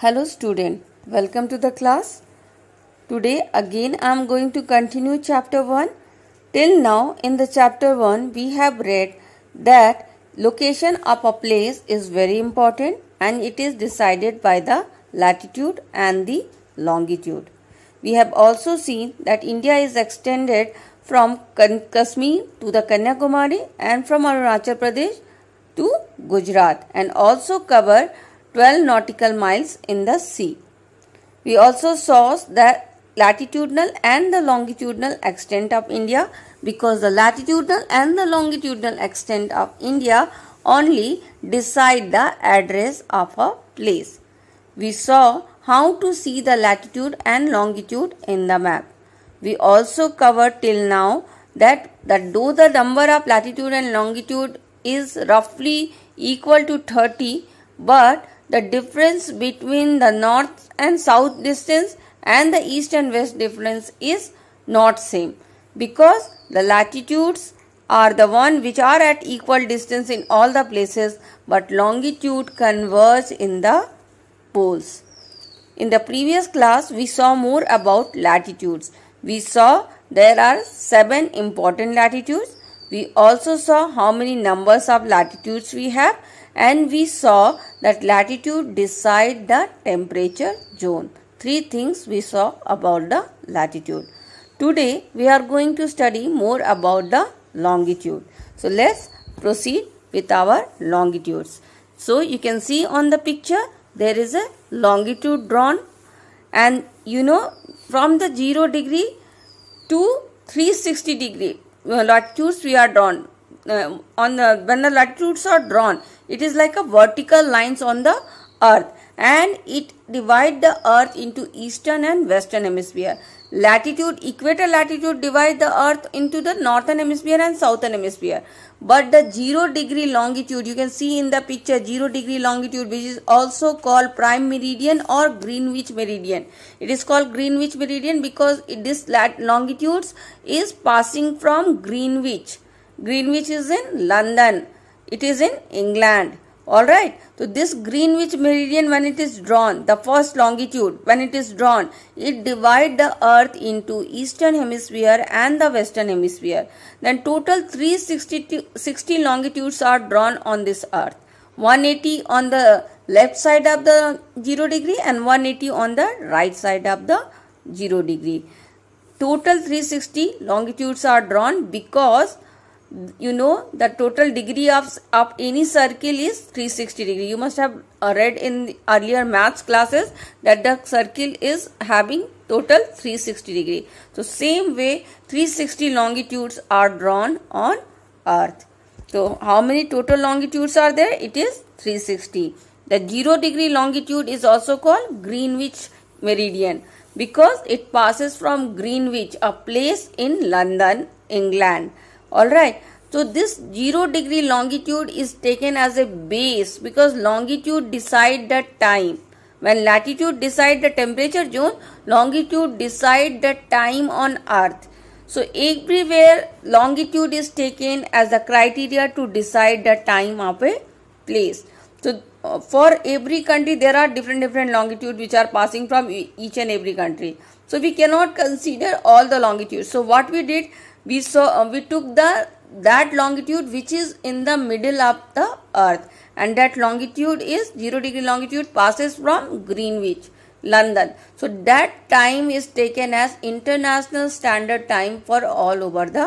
Hello student, welcome to the class. Today again I am going to continue chapter 1. Till now in the chapter 1 we have read that location of a place is very important and it is decided by the latitude and the longitude. We have also seen that India is extended from Kashmir to the Kanyakumari and from Arunachal Pradesh to Gujarat and also cover 12 nautical miles in the sea. We also saw the latitudinal and the longitudinal extent of India because the latitudinal and the longitudinal extent of India only decide the address of a place. We saw how to see the latitude and longitude in the map. We also covered till now that, that though the number of latitude and longitude is roughly equal to 30, but the difference between the north and south distance and the east and west difference is not same because the latitudes are the one which are at equal distance in all the places but longitude converge in the poles. In the previous class we saw more about latitudes. We saw there are 7 important latitudes. We also saw how many numbers of latitudes we have and we saw that latitude decide the temperature zone. Three things we saw about the latitude. Today we are going to study more about the longitude. So let's proceed with our longitudes. So you can see on the picture there is a longitude drawn and you know from the 0 degree to 360 degree latitudes we are drawn uh, on the, uh, when the latitudes are drawn, it is like a vertical lines on the earth and it divide the earth into eastern and western hemisphere. Latitude, equator latitude divide the earth into the northern hemisphere and southern hemisphere. But the zero degree longitude, you can see in the picture zero degree longitude which is also called prime meridian or Greenwich meridian. It is called Greenwich meridian because it, this lat longitudes is passing from Greenwich Greenwich is in London. It is in England. Alright, so this Greenwich meridian when it is drawn, the first longitude when it is drawn, it divide the earth into eastern hemisphere and the western hemisphere. Then total 360 longitudes are drawn on this earth. 180 on the left side of the 0 degree and 180 on the right side of the 0 degree. Total 360 longitudes are drawn because you know the total degree of, of any circle is 360 degree. You must have uh, read in earlier maths classes that the circle is having total 360 degree. So same way 360 longitudes are drawn on earth. So how many total longitudes are there? It is 360. The 0 degree longitude is also called Greenwich Meridian because it passes from Greenwich, a place in London, England Alright, so this 0 degree longitude is taken as a base because longitude decide the time. When latitude decide the temperature zone, longitude decide the time on earth. So everywhere longitude is taken as the criteria to decide the time of a place. So uh, for every country there are different different longitude which are passing from each and every country. So we cannot consider all the longitudes. So what we did we saw uh, we took the that longitude which is in the middle of the earth and that longitude is 0 degree longitude passes from greenwich london so that time is taken as international standard time for all over the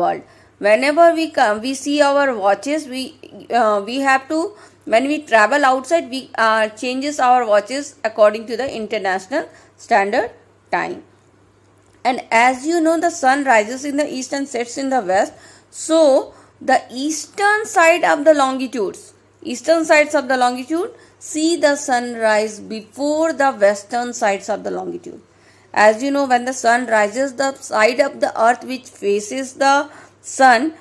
world whenever we come we see our watches we uh, we have to when we travel outside we uh, changes our watches according to the international standard time and as you know, the sun rises in the east and sets in the west. So, the eastern side of the longitudes, eastern sides of the longitude, see the sun rise before the western sides of the longitude. As you know, when the sun rises, the side of the earth which faces the sun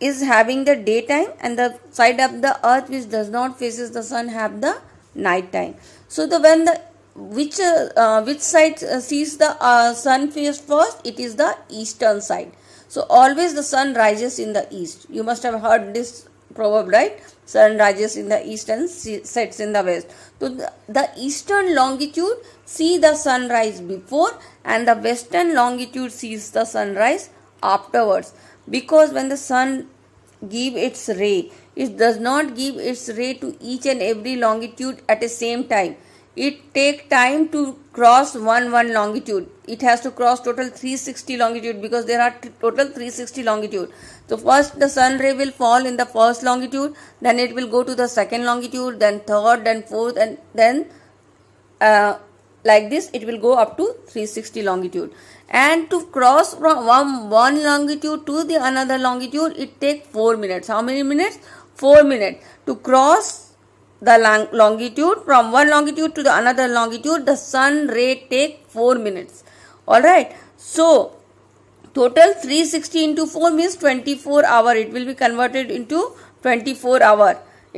is having the daytime and the side of the earth which does not faces the sun have the night time. So, the when the which uh, which side uh, sees the uh, sun face first it is the eastern side so always the sun rises in the east you must have heard this proverb right sun rises in the east and sets in the west so the, the eastern longitude see the sunrise before and the western longitude sees the sunrise afterwards because when the sun give its ray it does not give its ray to each and every longitude at the same time it take time to cross one one longitude it has to cross total 360 longitude because there are total 360 longitude so first the sun ray will fall in the first longitude then it will go to the second longitude then third then fourth and then uh, like this it will go up to 360 longitude and to cross from one, one longitude to the another longitude it take 4 minutes how many minutes 4 minutes to cross the long longitude from one longitude to the another longitude the sun ray take 4 minutes all right so total 360 into 4 means 24 hour it will be converted into 24 hour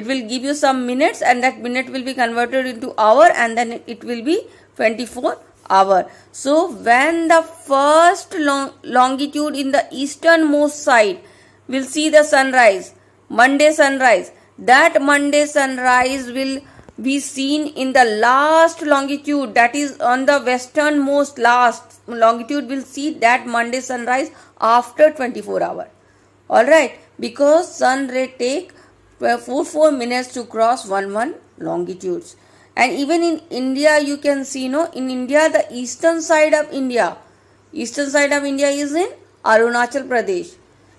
it will give you some minutes and that minute will be converted into hour and then it will be 24 hour so when the first long longitude in the easternmost side will see the sunrise monday sunrise that Monday sunrise will be seen in the last longitude that is on the westernmost last longitude will see that Monday sunrise after 24 hour. Alright because sun ray take uh, 4 4 minutes to cross 1 1 longitudes and even in India you can see no in India the eastern side of India eastern side of India is in Arunachal Pradesh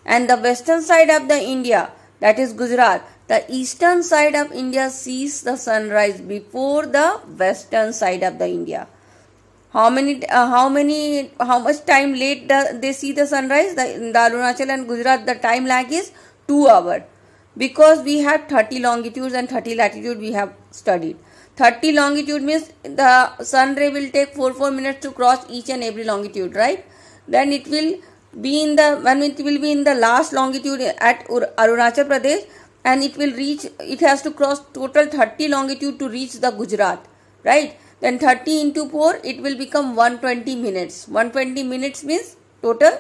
and the western side of the India that is Gujarat the eastern side of India sees the sunrise before the western side of the India. How many, uh, how many, how much time late the, they see the sunrise? The, in the Arunachal and Gujarat, the time lag is 2 hour. Because we have 30 longitudes and 30 latitude we have studied. 30 longitude means the sun ray will take 4 4 minutes to cross each and every longitude right then it will be in the when it will be in the last longitude at arunachal pradesh and it will reach it has to cross total 30 longitude to reach the gujarat right then 30 into 4 it will become 120 minutes 120 minutes means total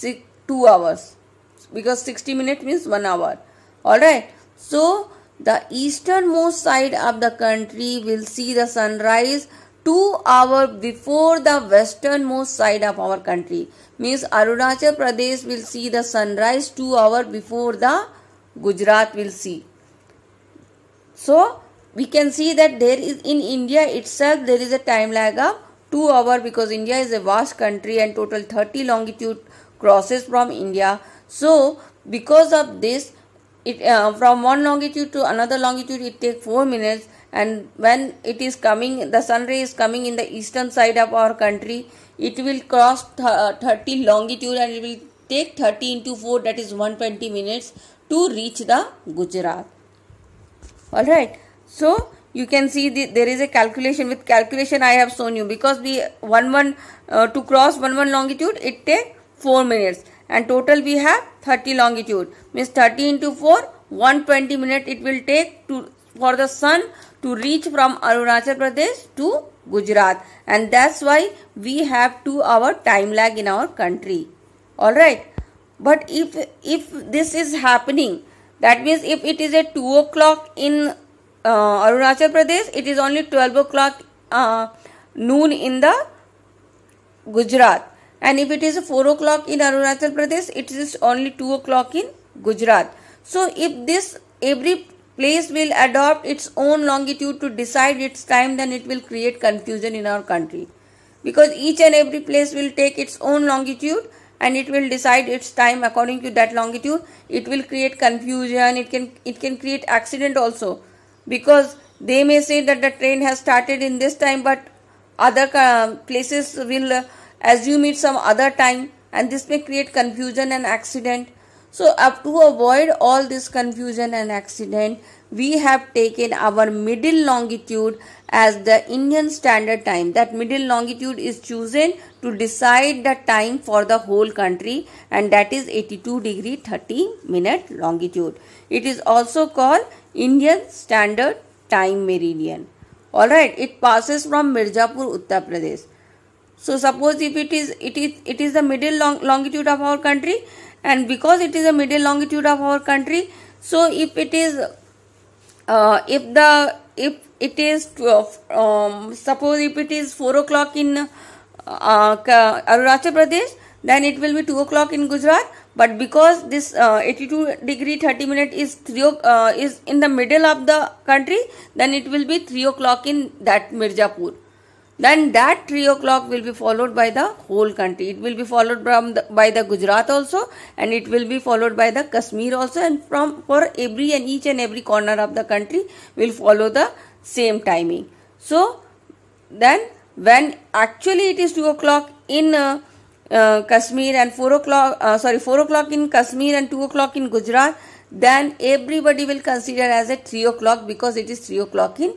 2 hours because 60 minutes means 1 hour all right so the easternmost side of the country will see the sunrise 2 hour before the westernmost side of our country means arunachal pradesh will see the sunrise 2 hour before the Gujarat will see. So we can see that there is in India itself there is a time lag of 2 hour because India is a vast country and total 30 longitude crosses from India. So because of this it uh, from one longitude to another longitude it takes 4 minutes and when it is coming the sun ray is coming in the eastern side of our country it will cross th uh, 30 longitude and it will take 30 into 4 that is 120 minutes to reach the Gujarat. Alright, so you can see the, there is a calculation with calculation I have shown you because we one one uh, to cross one one longitude it take 4 minutes and total we have 30 longitude means 30 into 4 120 minute it will take to for the sun to reach from Arunachal Pradesh to Gujarat and that's why we have 2 hour time lag in our country. Alright but if if this is happening that means if it is a 2 o'clock in uh, Arunachal Pradesh it is only 12 o'clock uh, noon in the Gujarat and if it is 4 o'clock in Arunachal Pradesh it is only 2 o'clock in Gujarat so if this every place will adopt its own longitude to decide its time then it will create confusion in our country because each and every place will take its own longitude and it will decide its time according to that longitude it will create confusion it can it can create accident also because they may say that the train has started in this time but other uh, places will uh, assume it some other time and this may create confusion and accident so up to avoid all this confusion and accident we have taken our middle longitude as the Indian Standard Time. That middle longitude is chosen to decide the time for the whole country and that is 82 degree 30 minute longitude. It is also called Indian Standard Time Meridian. Alright, it passes from Mirzapur, Uttar Pradesh. So suppose if it is it is it is the middle long, longitude of our country and because it is the middle longitude of our country so if it is uh, if the if it is 12, um, suppose if it is 4 o'clock in uh, Arunachal Pradesh then it will be 2 o'clock in Gujarat but because this uh, 82 degree 30 minute is 3 uh, is in the middle of the country then it will be 3 o'clock in that Mirzapur. Then that 3 o'clock will be followed by the whole country. It will be followed from the, by the Gujarat also and it will be followed by the Kashmir also and from for every and each and every corner of the country will follow the same timing. So then when actually it is 2 o'clock in uh, uh, Kashmir and 4 o'clock uh, sorry 4 o'clock in Kashmir and 2 o'clock in Gujarat then everybody will consider as a 3 o'clock because it is 3 o'clock in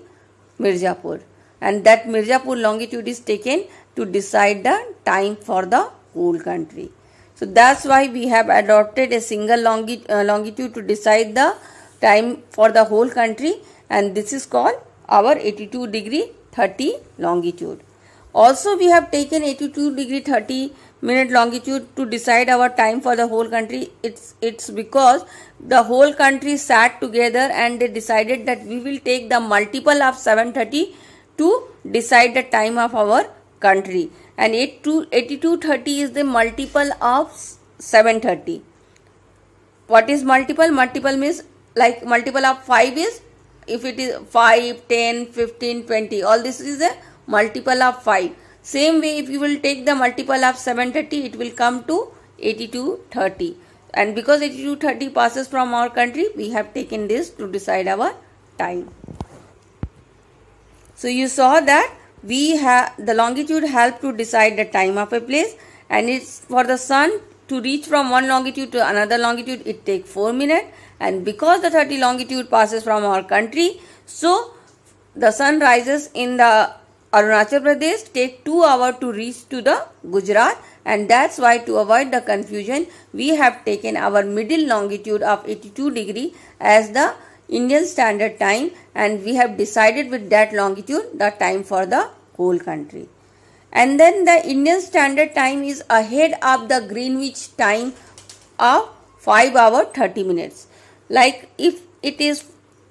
Mirzapur and that Mirzapur longitude is taken to decide the time for the whole country. So that's why we have adopted a single longi uh, longitude to decide the time for the whole country and this is called our 82 degree 30 longitude. Also we have taken 82 degree 30 minute longitude to decide our time for the whole country. It's, it's because the whole country sat together and they decided that we will take the multiple of 730 to decide the time of our country and 8230 is the multiple of 730 what is multiple multiple means like multiple of 5 is if it is 5 10 15 20 all this is a multiple of 5 same way if you will take the multiple of 730 it will come to 8230 and because 8230 passes from our country we have taken this to decide our time so you saw that we have the longitude help to decide the time of a place and it's for the sun to reach from one longitude to another longitude it take 4 minutes and because the 30 longitude passes from our country so the sun rises in the Arunachal Pradesh take 2 hour to reach to the Gujarat and that's why to avoid the confusion we have taken our middle longitude of 82 degree as the Indian Standard Time and we have decided with that longitude the time for the whole country. And then the Indian Standard Time is ahead of the Greenwich time of 5 hour 30 minutes. Like if it is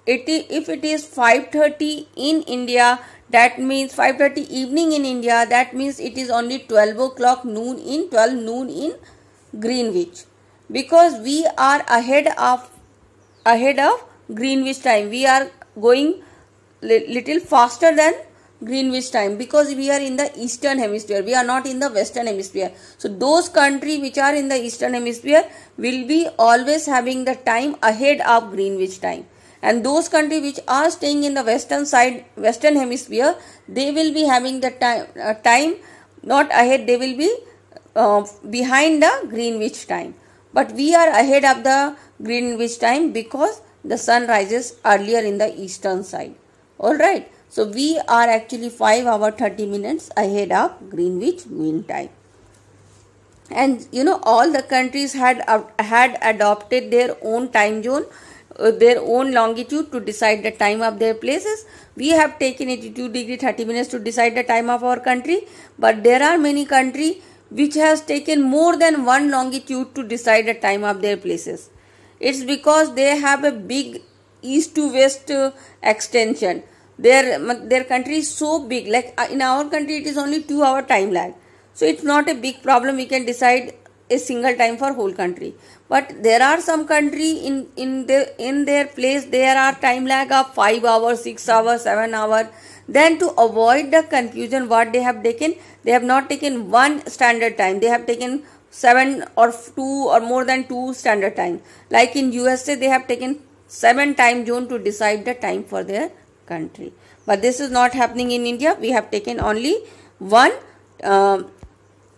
it if it is 5.30 in India, that means 5.30 evening in India, that means it is only 12 o'clock noon in 12 noon in Greenwich. Because we are ahead of ahead of Greenwich time. We are going li little faster than Greenwich time because we are in the eastern hemisphere. We are not in the western hemisphere. So those country which are in the eastern hemisphere will be always having the time ahead of Greenwich time. And those country which are staying in the western side, western hemisphere, they will be having the time, uh, time not ahead, they will be uh, behind the Greenwich time. But we are ahead of the Greenwich time because the sun rises earlier in the eastern side. Alright, so we are actually 5 hour 30 minutes ahead of Greenwich mean time. And you know, all the countries had, uh, had adopted their own time zone, uh, their own longitude to decide the time of their places. We have taken 82 degree 30 minutes to decide the time of our country, but there are many country which has taken more than one longitude to decide the time of their places it's because they have a big east to west uh, extension their their country is so big like uh, in our country it is only 2 hour time lag so it's not a big problem we can decide a single time for whole country but there are some country in in the in their place there are time lag of 5 hours 6 hours 7 hour then to avoid the confusion what they have taken they have not taken one standard time they have taken seven or two or more than two standard time. Like in USA, they have taken seven time zone to decide the time for their country. But this is not happening in India. We have taken only one uh,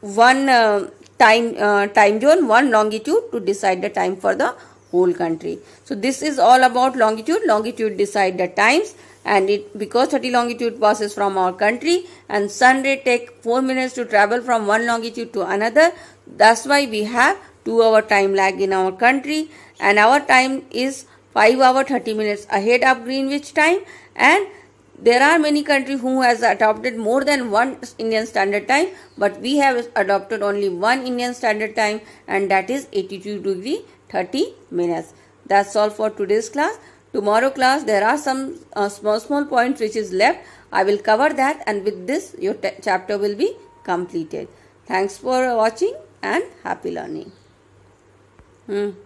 one uh, time uh, time zone, one longitude to decide the time for the whole country. So this is all about longitude. Longitude decide the times and it because 30 longitude passes from our country and sun ray take 4 minutes to travel from one longitude to another that's why we have 2 hour time lag in our country and our time is 5 hour 30 minutes ahead of Greenwich time and there are many countries who has adopted more than one Indian Standard Time but we have adopted only one Indian Standard Time and that is 82 degree 30 minutes. That's all for today's class. Tomorrow class there are some uh, small small points which is left. I will cover that and with this your chapter will be completed. Thanks for watching and happy learning. Hmm.